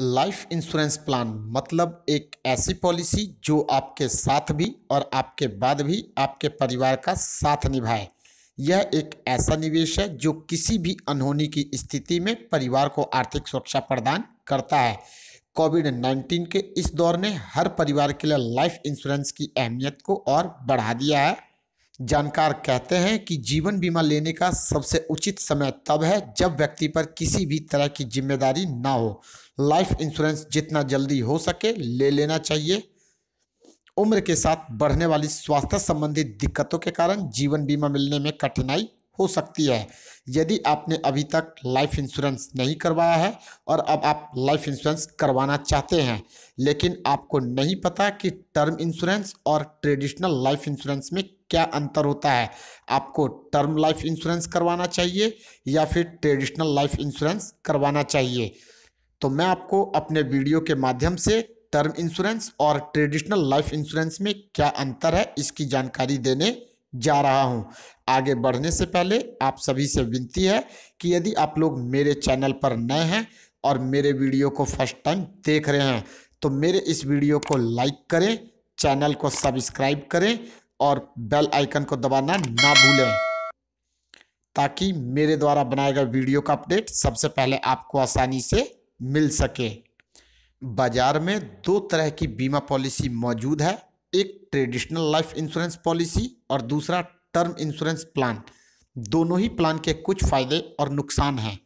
life insurance plan मतलब एक ऐसी पॉलिसी जो आपके साथ भी और आपके बाद भी आपके परिवार का साथ निभाए यह एक ऐसा निवेश है जो किसी भी अनहोनी की स्थिति में परिवार को आर्थिक सुरक्षा प्रदान करता है कोविड नाइन्टीन के इस दौर ने हर परिवार के लिए लाइफ इंश्योरेंस की अहमियत को और बढ़ा दिया है जानकार कहते हैं कि जीवन बीमा लेने का सबसे उचित समय तब है जब व्यक्ति पर किसी भी तरह की जिम्मेदारी ना हो लाइफ इंश्योरेंस जितना जल्दी हो सके ले लेना चाहिए उम्र के साथ बढ़ने वाली स्वास्थ्य संबंधी दिक्कतों के कारण जीवन बीमा मिलने में कठिनाई हो सकती है यदि आपने अभी तक लाइफ इंश्योरेंस नहीं करवाया है और अब आप लाइफ इंश्योरेंस करवाना चाहते हैं लेकिन आपको नहीं पता कि टर्म इंश्योरेंस और ट्रेडिशनल लाइफ इंश्योरेंस में क्या अंतर होता है आपको टर्म लाइफ इंश्योरेंस करवाना चाहिए या फिर ट्रेडिशनल लाइफ इंश्योरेंस करवाना चाहिए तो मैं आपको अपने वीडियो के माध्यम से टर्म इंश्योरेंस और ट्रेडिशनल लाइफ इंश्योरेंस में क्या अंतर है इसकी जानकारी देने जा रहा हूं आगे बढ़ने से पहले आप सभी से विनती है कि यदि आप लोग मेरे चैनल पर नए हैं और मेरे वीडियो को फर्स्ट टाइम देख रहे हैं तो मेरे इस वीडियो को लाइक करें चैनल को सब्सक्राइब करें और बेल आइकन को दबाना ना भूलें ताकि मेरे द्वारा बनाए गए वीडियो का अपडेट सबसे पहले आपको आसानी से मिल सके बाज़ार में दो तरह की बीमा पॉलिसी मौजूद है एक ट्रेडिशनल लाइफ इंश्योरेंस पॉलिसी और दूसरा टर्म इंश्योरेंस प्लान दोनों ही प्लान के कुछ फ़ायदे और नुकसान हैं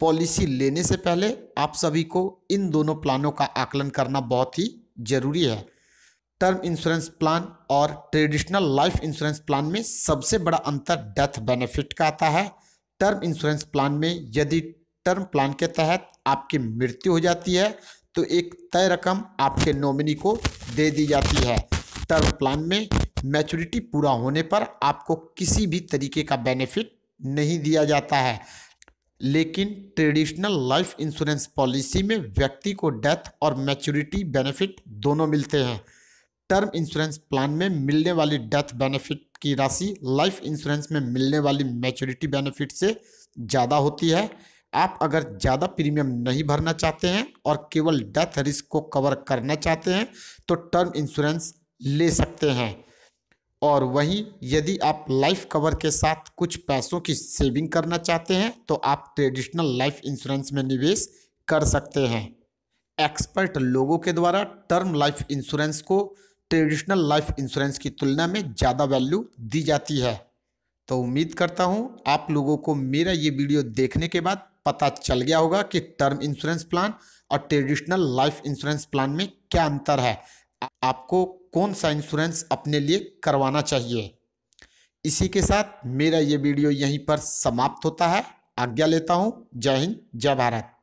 पॉलिसी लेने से पहले आप सभी को इन दोनों प्लानों का आकलन करना बहुत ही ज़रूरी है टर्म इंश्योरेंस प्लान और ट्रेडिशनल लाइफ इंश्योरेंस प्लान में सबसे बड़ा अंतर डेथ बेनिफिट का आता है टर्म इंश्योरेंस प्लान में यदि टर्म प्लान के तहत आपकी मृत्यु हो जाती है तो एक तय रकम आपके नॉमिनी को दे दी जाती है टर्म प्लान में मैच्योरिटी पूरा होने पर आपको किसी भी तरीके का बेनिफिट नहीं दिया जाता है लेकिन ट्रेडिशनल लाइफ इंश्योरेंस पॉलिसी में व्यक्ति को डेथ और मैच्योरिटी बेनिफिट दोनों मिलते हैं टर्म इंश्योरेंस प्लान में मिलने वाली डेथ बेनिफिट की राशि लाइफ इंश्योरेंस में मिलने वाली मैच्योरिटी बेनिफिट से ज़्यादा होती है आप अगर ज़्यादा प्रीमियम नहीं भरना चाहते हैं और केवल डेथ रिस्क को कवर करना चाहते हैं तो टर्म इंश्योरेंस ले सकते हैं और वहीं यदि आप लाइफ कवर के साथ कुछ पैसों की सेविंग करना चाहते हैं तो आप ट्रेडिशनल लाइफ इंश्योरेंस में निवेश कर सकते हैं एक्सपर्ट लोगों के द्वारा टर्म लाइफ इंश्योरेंस को ट्रेडिशनल लाइफ इंश्योरेंस की तुलना में ज़्यादा वैल्यू दी जाती है तो उम्मीद करता हूँ आप लोगों को मेरा ये वीडियो देखने के बाद पता चल गया होगा कि टर्म इंश्योरेंस प्लान और ट्रेडिशनल लाइफ इंश्योरेंस प्लान में क्या अंतर है आपको कौन सा इंश्योरेंस अपने लिए करवाना चाहिए इसी के साथ मेरा ये वीडियो यहीं पर समाप्त होता है आज्ञा लेता हूँ जय हिंद जय भारत